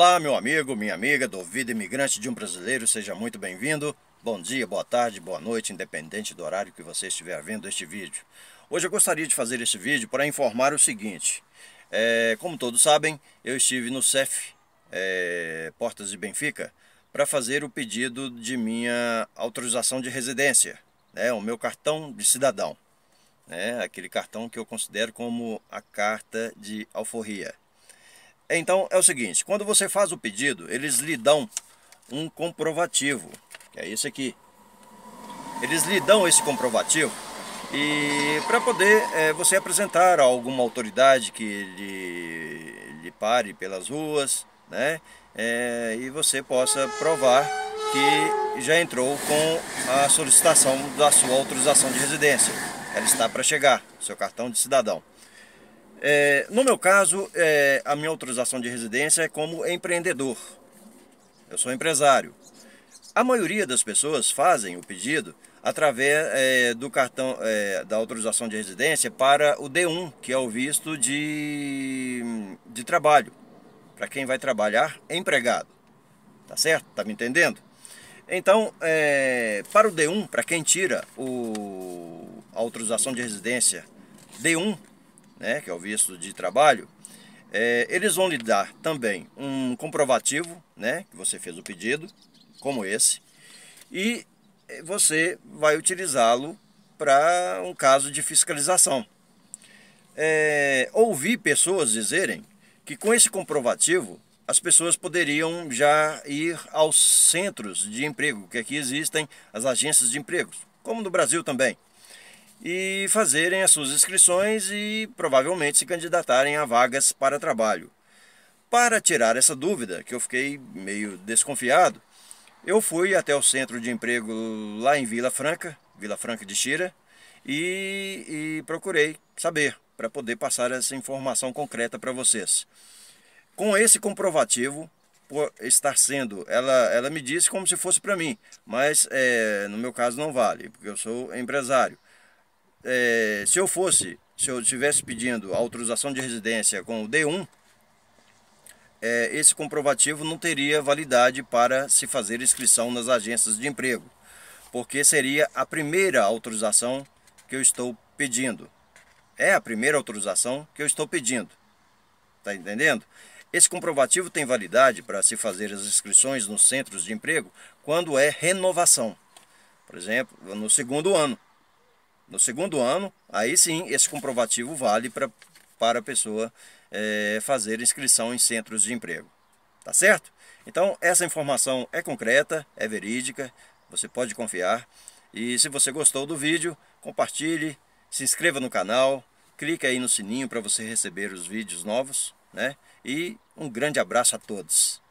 Olá, meu amigo, minha amiga do Vida Imigrante de um Brasileiro, seja muito bem-vindo. Bom dia, boa tarde, boa noite, independente do horário que você estiver vendo este vídeo. Hoje eu gostaria de fazer este vídeo para informar o seguinte. É, como todos sabem, eu estive no CEF, é, Portas de Benfica, para fazer o pedido de minha autorização de residência, né, o meu cartão de cidadão. Né, aquele cartão que eu considero como a carta de alforria. Então é o seguinte, quando você faz o pedido, eles lhe dão um comprovativo, que é esse aqui. Eles lhe dão esse comprovativo e para poder é, você apresentar a alguma autoridade que lhe, lhe pare pelas ruas, né? É, e você possa provar que já entrou com a solicitação da sua autorização de residência. Ela está para chegar, seu cartão de cidadão. É, no meu caso, é, a minha autorização de residência é como empreendedor. Eu sou empresário. A maioria das pessoas fazem o pedido através é, do cartão é, da autorização de residência para o D1, que é o visto de, de trabalho, para quem vai trabalhar empregado. Tá certo? Tá me entendendo? Então, é, para o D1, para quem tira o, a autorização de residência D1, né, que é o visto de trabalho, é, eles vão lhe dar também um comprovativo, né, que você fez o pedido, como esse, e você vai utilizá-lo para um caso de fiscalização. É, ouvi pessoas dizerem que com esse comprovativo as pessoas poderiam já ir aos centros de emprego, que aqui existem as agências de empregos, como no Brasil também e fazerem as suas inscrições e provavelmente se candidatarem a vagas para trabalho. Para tirar essa dúvida, que eu fiquei meio desconfiado, eu fui até o centro de emprego lá em Vila Franca, Vila Franca de Xira, e, e procurei saber para poder passar essa informação concreta para vocês. Com esse comprovativo, por estar sendo, ela, ela me disse como se fosse para mim, mas é, no meu caso não vale, porque eu sou empresário é, se eu fosse, se eu estivesse pedindo autorização de residência com o D1, é, esse comprovativo não teria validade para se fazer inscrição nas agências de emprego, porque seria a primeira autorização que eu estou pedindo. É a primeira autorização que eu estou pedindo. Está entendendo? Esse comprovativo tem validade para se fazer as inscrições nos centros de emprego quando é renovação. Por exemplo, no segundo ano. No segundo ano, aí sim, esse comprovativo vale pra, para a pessoa é, fazer inscrição em centros de emprego. Tá certo? Então, essa informação é concreta, é verídica, você pode confiar. E se você gostou do vídeo, compartilhe, se inscreva no canal, clique aí no sininho para você receber os vídeos novos, né? E um grande abraço a todos.